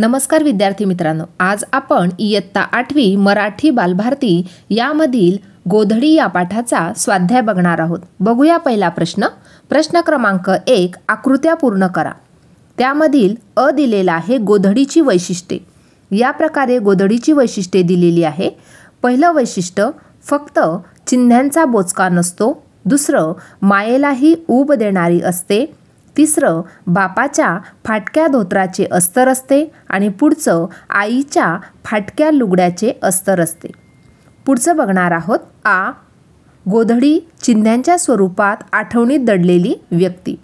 नमस्कार विद्यार्थी मित्रांनो आज आपण इयत्ता आठवी मराठी बालभारती यामधील गोधडी या पाठाचा स्वाध्याय बघणार आहोत बघूया पहिला प्रश्न प्रश्न क्रमांक एक आकृत्या पूर्ण करा त्यामधील अ दिलेला आहे गोधडीची वैशिष्ट्ये या प्रकारे गोधडीची वैशिष्ट्ये दिलेली आहे पहिलं वैशिष्ट्य फक्त चिन्ह्यांचा बोचका नसतो दुसरं मायेलाही ऊब देणारी असते तिसरं बापाच्या फाटक्या धोत्राचे अस्तर असते आणि पुढचं आईच्या फाटक्या लुगड्याचे अस्तर असते पुढचं बघणार आहोत आ गोधडी चिन्ह्यांच्या स्वरूपात आठवणीत दडलेली व्यक्ती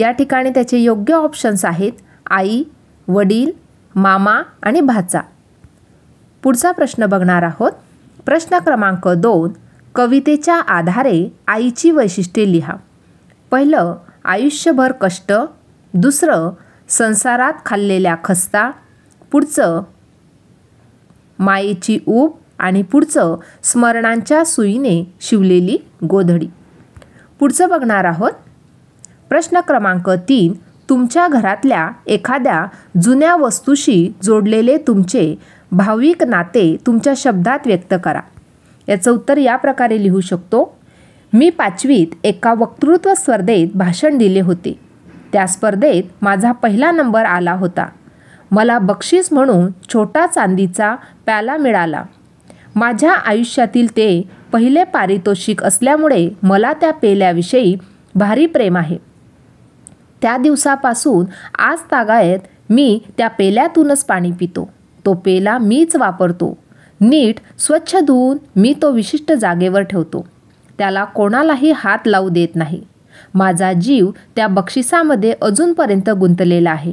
या ठिकाणी त्याचे योग्य ऑप्शन्स आहेत आई वडील मामा आणि भाचा पुढचा प्रश्न बघणार आहोत प्रश्न क्रमांक दोन कवितेच्या आधारे आईची वैशिष्ट्ये लिहा पहिलं आयुष्यभर कष्ट दुसरं संसारात खाल्लेल्या खस्ता पुढचं मायेची ऊब आणि पुढचं स्मरणांच्या सुईने शिवलेली गोधडी पुढचं बघणार आहोत प्रश्न क्रमांक तीन तुमच्या घरातल्या एखाद्या जुन्या वस्तूशी जोडलेले तुमचे भाविक नाते तुमच्या शब्दात व्यक्त करा याचं उत्तर या प्रकारे लिहू शकतो मी पाचवीत एका वक्तृत्व स्पर्धेत भाषण दिले होते त्या स्पर्धेत माझा पहिला नंबर आला होता मला बक्षीस म्हणून छोटा चांदीचा प्याला मिळाला माझ्या आयुष्यातील ते पहिले पारितोषिक असल्यामुळे मला त्या पेल्याविषयी भारी प्रेम आहे त्या दिवसापासून आज तागायत मी त्या पेल्यातूनच पाणी पितो तो पेला मीच वापरतो नीट स्वच्छ धुवून मी तो विशिष्ट जागेवर ठेवतो त्याला कोणालाही हात लावू देत नाही माझा जीव त्या बक्षिसामध्ये अजूनपर्यंत गुंतलेला आहे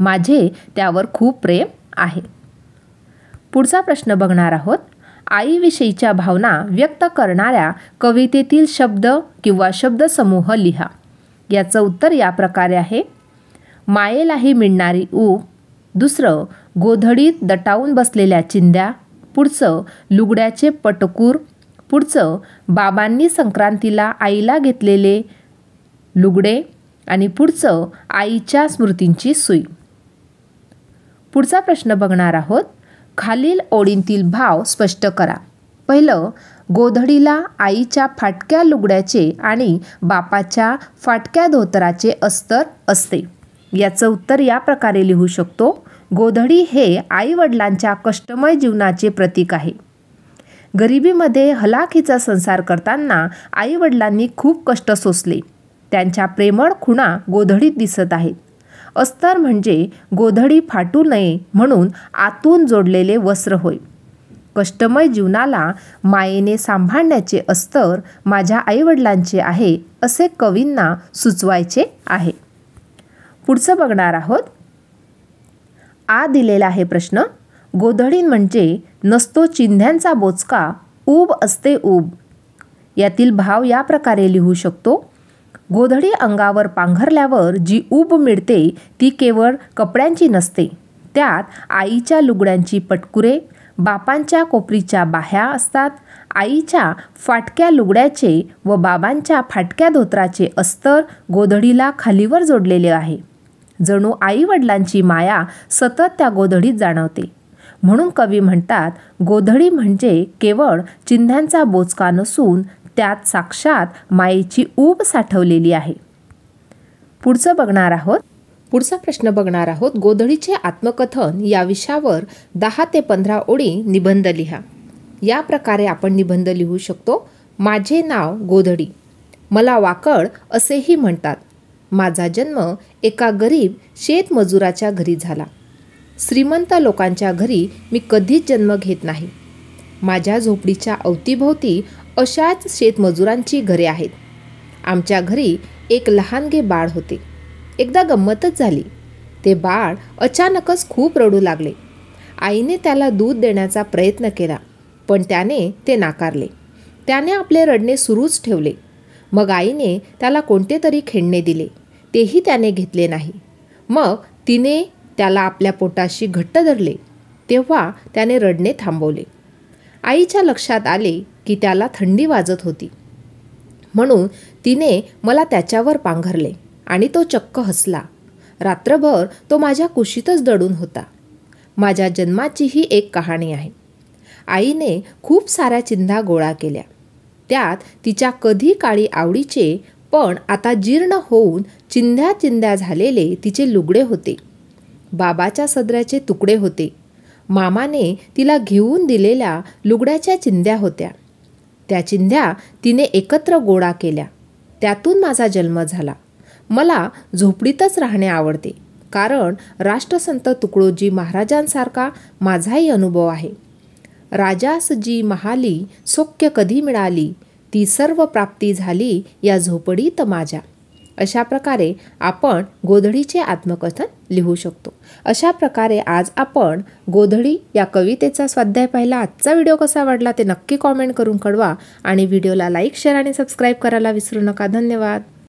माझे त्यावर खूप प्रेम आहे पुढचा प्रश्न बघणार आहोत आईविषयीच्या भावना व्यक्त करणाऱ्या कवितेतील शब्द किंवा शब्दसमूह लिहा याचं उत्तर या प्रकारे आहे मायेलाही मिळणारी ऊ दुसरं गोधडीत दटावून बसलेल्या चिंद्या पुढचं लुगड्याचे पटकूर पुढचं बाबांनी संक्रांतीला आईला घेतलेले लुगडे आणि पुढचं आईच्या स्मृतींची सुई पुढचा प्रश्न बघणार आहोत खालील ओळींतील भाव स्पष्ट करा पहिलं गोधडीला आईच्या फाटक्या लुगड्याचे आणि बापाच्या फाटक्या धोतराचे अस्तर असते याचं उत्तर या प्रकारे लिहू शकतो गोधडी हे आईवडिलांच्या कष्टमय जीवनाचे प्रतीक आहे गरिबीमध्ये हलाखीचा संसार करताना आईवडिलांनी खूप कष्ट सोसले त्यांच्या प्रेमळ खुणा गोधडीत दिसत आहेत अस्तर म्हणजे गोधडी फाटू नये म्हणून आतून जोडलेले वस्त्र होय कष्टमय जीवनाला मायेने सांभाळण्याचे अस्तर माझ्या आईवडिलांचे आहे असे कवींना सुचवायचे आहे पुढचं बघणार आहोत आ दिलेला आहे प्रश्न गोधडी म्हणजे नसतो चिंध्यांचा बोचका ऊब असते ऊब यातील भाव या प्रकारे लिहू शकतो गोधडी अंगावर पांघरल्यावर जी उब मिळते ती केवळ कपड्यांची नसते त्यात आईच्या लुगड्यांची पटकुरे बापांच्या कोपरीच्या बाह्या असतात आईच्या फाटक्या लुगड्याचे व बाबांच्या फाटक्या धोत्राचे अस्तर गोधडीला खालीवर जोडलेले आहे जणू आईवडिलांची माया सतत त्या गोधडीत जाणवते म्हणून कवी म्हणतात गोधडी म्हणजे केवळ चिन्ह्यांचा बोचका नसून त्यात साक्षात मायेची ऊब साठवलेली आहे पुढचं बघणार आहोत पुढचा प्रश्न बघणार आहोत गोधडीचे आत्मकथन या विषयावर दहा ते पंधरा ओळी निबंध लिहा या प्रकारे आपण निबंध लिहू शकतो माझे नाव गोधडी मला वाकळ असेही म्हणतात माझा जन्म एका गरीब शेतमजुराच्या घरी झाला श्रीमंत लोकांच्या घरी मी कधीच जन्म घेत नाही माझ्या झोपडीच्या अवतीभोवती अशाच शेतमजुरांची घरे आहेत आमच्या घरी एक लहानगे बाळ होते एकदा गंमतच झाली ते बाळ अचानकच खूप रडू लागले आईने त्याला दूध देण्याचा प्रयत्न केला पण त्याने ते नाकारले त्याने आपले रडणे सुरूच ठेवले मग आईने त्याला कोणते तरी खेळणे दिले तेही त्याने घेतले नाही मग तिने त्याला आपल्या पोटाशी घट्ट धरले तेव्हा त्याने रडणे थांबवले आईच्या लक्षात आले की त्याला थंडी वाजत होती म्हणून तिने मला त्याच्यावर पांघरले आणि तो चक्क हसला रात्रभर तो माझ्या कुशीतच दडून होता माझ्या जन्माची ही एक कहाणी आहे आईने खूप साऱ्या चिंधा गोळा केल्या त्यात तिच्या कधी काळी आवडीचे पण आता जीर्ण होऊन चिंध्या चिंध्या झालेले तिचे लुगडे होते बाबाच्या सदराचे तुकडे होते मामाने तिला घेऊन दिलेल्या लुगड्याच्या चिंध्या होत्या त्या चिंध्या तिने एकत्र गोळा केल्या त्यातून माझा जन्म झाला मला झोपडीतच राहणे आवडते कारण राष्ट्रसंत तुकडोजी महाराजांसारखा माझाही अनुभव आहे राजास जी महाली सोक्य कधी मिळाली ती सर्व प्राप्ती झाली या झोपडीत माझ्या अशा प्रकारे आपण गोधडीचे आत्मकथन लिहू शकतो अशा प्रकारे आज आपण गोधडी या कवितेचा स्वाध्याय पाहिला आजचा व्हिडिओ कसा वाटला ते नक्की कॉमेंट करून कळवा आणि व्हिडिओला लाईक शेअर आणि सबस्क्राईब करायला विसरू नका धन्यवाद